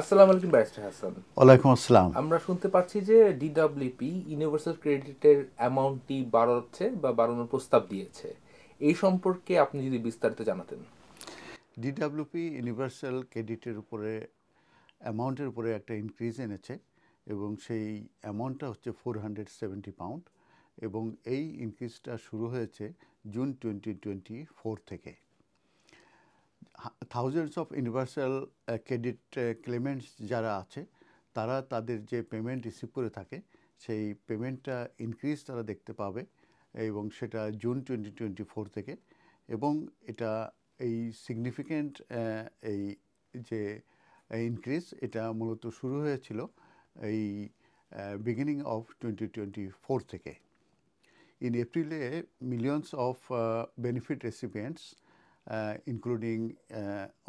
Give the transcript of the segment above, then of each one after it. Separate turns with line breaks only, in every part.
আসসালামু আলাইকুম ব্যারিস্টার হাসান ওয়ালাইকুম আসসালাম আমরা শুনতে পাচ্ছি যে ডিডব্লিউপি ইউনিভার্সাল ক্রেডিটের অ্যামাউন্টটি বাড়াচ্ছে বা বাড়ানোর প্রস্তাব দিয়েছে এই সম্পর্কে আপনি যদি বিস্তারিত জানাতেন ডিডব্লিউপি ইউনিভার্সাল ক্রেডিটের উপরে অ্যামাউন্টের উপরে একটা ইনক্রিজ এনেছে এবং সেই অ্যামাউন্টটা হচ্ছে ফোর হান্ড্রেড সেভেন্টি পাউন্ড এবং এই ইনক্রিজটা শুরু হয়েছে জুন টোয়েন্টি টোয়েন্টি ফোর থেকে thousands of universal credit claimants যারা আছে তারা তাদের যে পেমেন্ট রিসিভ করে থাকে সেই পেমেন্টটা ইনক্রিজ তারা দেখতে পাবে এবং সেটা জুন টোয়েন্টি টোয়েন্টি ফোর থেকে এবং এটা এই সিগনিফিকেন্ট uh, এই যে ইনক্রিজ uh, এটা মূলত শুরু হয়েছিল এই beginning of twenty twenty four থেকে ইন এপ্রিলে millions of benefit recipients including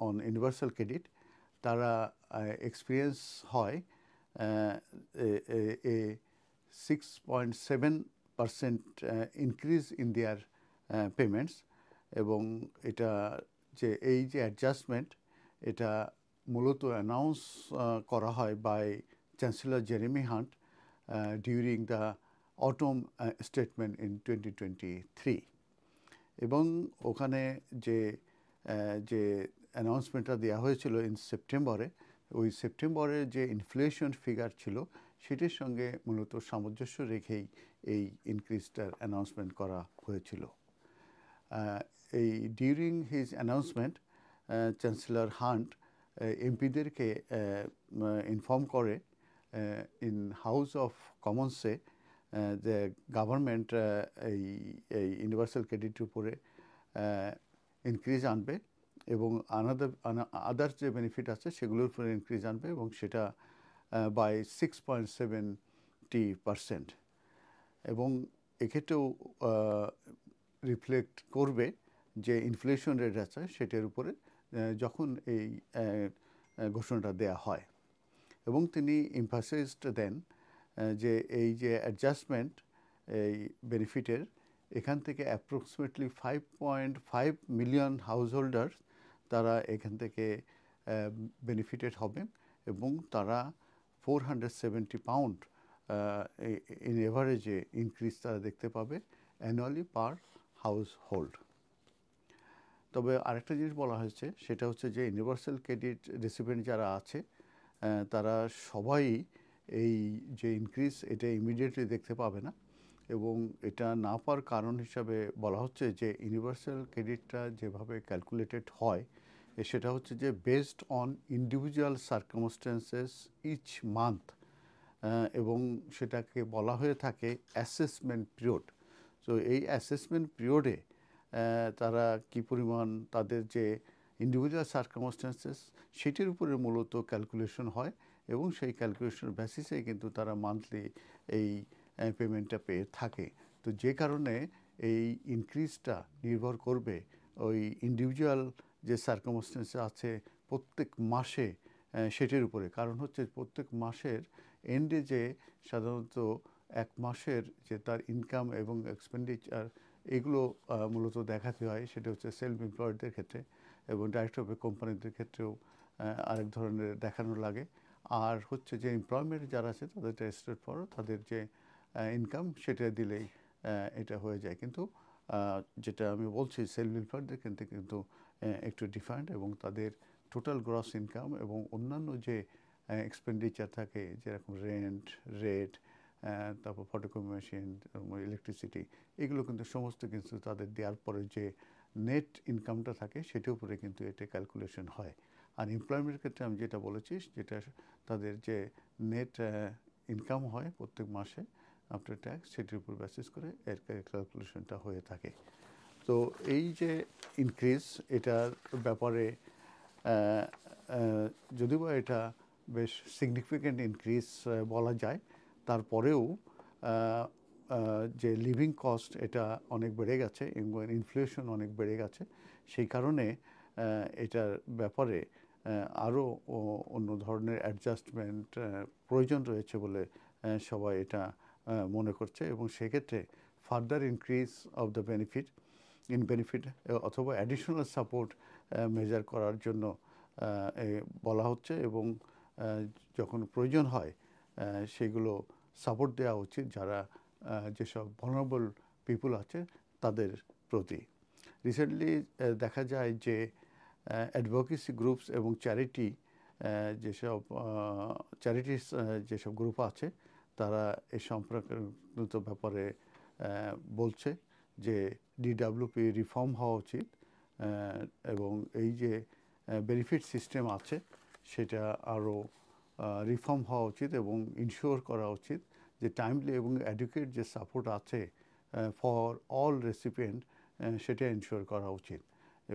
on universal credit তারা এক্সপিরিয়েন্স uh, হয় a six point seven percent increase in their payments এবং এটা যে এই যে অ্যাডজাস্টমেন্ট এটা মূলত অ্যানাউন্স uh, করা হয় by chancellor Jeremy Hunt during the statement in twenty twenty three এবং ওখানে যে যে অ্যানাউন্সমেন্টটা দেওয়া হয়েছিল ইন সেপ্টেম্বরে ওই সেপ্টেম্বরের যে ইনফ্লেশন ফিগার ছিল সেটির সঙ্গে মূলত সামঞ্জস্য রেখেই এই ইনক্রিজটার অ্যানাউন্সমেন্ট করা হয়েছিল এই during his announcement chancellor Hunt এমপিদেরকে ইনফর্ম করে ইন হাউস অফ কমন্সে যে গভর্নমেন্ট এই এই ইউনিভার্সাল ক্রেডিটের উপরে ইনক্রিজ আনবে এবং আনাদার আদার্স যে বেনিফিট আছে সেগুলোর উপরে ইনক্রিজ আনবে এবং সেটা by six point seventy percent এবং এক্ষেত্রেও রিফ্লেক্ট করবে যে ইনফ্লেশন রেট আছে সেটার উপরে যখন এই ঘোষণাটা দেয়া হয় এবং তিনি ইমফাসাইজড দেন যে এই যে অ্যাডজাস্টমেন্ট এই বেনিফিটের এখান থেকে approximately five point five million householders তারা এখান থেকে বেনিফিটেড হবে এবং তারা four hundred seventy pound in এভারেজে ইনক্রিজ তারা দেখতে পাবে অ্যানুয়ালি পার হাউস হোল্ড তবে আরেকটা জিনিস বলা হয়েছে সেটা হচ্ছে যে ইউনিভার্সাল ক্রেডিট রেসিপেন্ট যারা আছে তারা সবাই এই যে ইনক্রিজ এটা ইমিডিয়েটলি দেখতে পাবে না এবং এটা না পাওয়ার কারণ হিসাবে বলা হচ্ছে যে ইউনিভার্সাল ক্রেডিটটা যেভাবে ক্যালকুলেটেড হয় সেটা হচ্ছে যে based on individual circumstances each month এবং সেটাকে বলা হয়ে থাকে অ্যাসেসমেন্ট পিরিয়ড তো এই অ্যাসেসমেন্ট পিরিয়ডে তারা কি পরিমাণ তাদের যে ইন্ডিভিজুয়াল সার্কামস্টেন্সেস সেটির উপরে মূলত ক্যালকুলেশন হয় এবং সেই ক্যালকুলেশনের বেসিসেই কিন্তু তারা মান্থলি এই পেমেন্টটা পেয়ে থাকে তো যে কারণে এই ইনক্রিজটা নির্ভর করবে ওই ইন্ডিভিজুয়াল যে সার্কমস্টেন্স আছে প্রত্যেক মাসে সেটির উপরে কারণ হচ্ছে প্রত্যেক মাসের এন্ডে যে সাধারণত এক মাসের যে তার ইনকাম এবং এক্সপেন্ডিচার এগুলো মূলত দেখাতে হয় সেটা হচ্ছে সেলফ এমপ্লয়েডদের ক্ষেত্রে এবং ডাইরেক্ট অফ কোম্পানিদের ক্ষেত্রেও আরেক ধরনের দেখানো লাগে আর হচ্ছে যে এমপ্লয়মেন্ট যারা আছে তাদেরটা স্টেট ফর তাদের যে ইনকাম সেটা দিলেই এটা হয়ে যায় কিন্তু যেটা আমি বলছি সেলফ হেল্পারদের কিন্তু কিন্তু একটু ডিফারেন্ট এবং তাদের টোটাল গ্রস ইনকাম এবং অন্যান্য যে এক্সপেন্ডিচার থাকে যেরকম রেন্ট রেট তারপর ফটোকপি মেশিন ইলেকট্রিসিটি এগুলো কিন্তু সমস্ত কিন্তু তাদের দেওয়ার পরে যে নেট ইনকামটা থাকে সেটির উপরে কিন্তু এটা ক্যালকুলেশন হয় আর এমপ্লয়মেন্টের ক্ষেত্রে আমি যেটা বলেছি যেটা তাদের যে নেট ইনকাম হয় প্রত্যেক মাসে আফটার ট্যাক্স সেটির উপর বেসিস করে এর ক্যালকুলেশনটা হয়ে থাকে তো এই যে ইনক্রিজ এটার ব্যাপারে যদিও এটা বেশ সিগনিফিক্যান্ট ইনক্রিজ বলা যায় তারপরেও যে লিভিং কস্ট এটা অনেক বেড়ে গেছে এবং ইনফ্লেশন অনেক বেড়ে গেছে সেই কারণে এটার ব্যাপারে আরও অন্য ধরনের অ্যাডজাস্টমেন্ট প্রয়োজন রয়েছে বলে সবাই এটা মনে করছে এবং সেক্ষেত্রে further increase of the benefit in benefit অথবা অ্যাডিশনাল সাপোর্ট মেজার করার জন্য বলা হচ্ছে এবং যখন প্রয়োজন হয় সেগুলো সাপোর্ট দেওয়া উচিত যারা যেসব ভনারেবল পিপুল আছে তাদের প্রতি রিসেন্টলি দেখা যায় যে অ্যাডভোকেসি গ্রুপস এবং চ্যারিটি যেসব চ্যারিটিস যেসব গ্রুপ আছে তারা এ সম্পর্কিত ব্যাপারে বলছে যে ডিডাব্লিউপি রিফর্ম হওয়া উচিত এবং এই যে বেনিফিট সিস্টেম আছে সেটা আরও রিফর্ম হওয়া উচিত এবং ইনশিওর করা উচিত যে টাইমলি এবং অ্যাডুকেট যে সাপোর্ট আছে ফর অল রেসিপিয়েন্ট সেটা ইনশিওর করা উচিত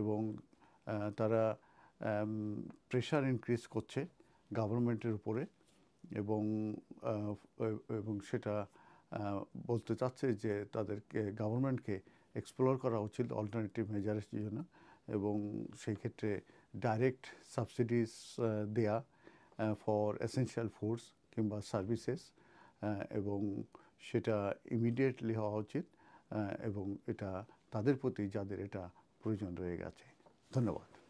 এবং তারা প্রেশার ইনক্রিজ করছে গভর্নমেন্টের উপরে এবং এবং সেটা বলতে চাচ্ছে যে তাদেরকে গভর্নমেন্টকে এক্সপ্লোর করা উচিত অল্টারনেটিভ মেজারের জন্য এবং সেই ক্ষেত্রে ডাইরেক্ট সাবসিডিস দেয়া ফর এসেনশিয়াল ফুডস কিংবা সার্ভিসেস এবং সেটা ইমিডিয়েটলি হওয়া উচিত এবং এটা তাদের প্রতি যাদের এটা প্রয়োজন রয়ে গেছে ধন্যবাদ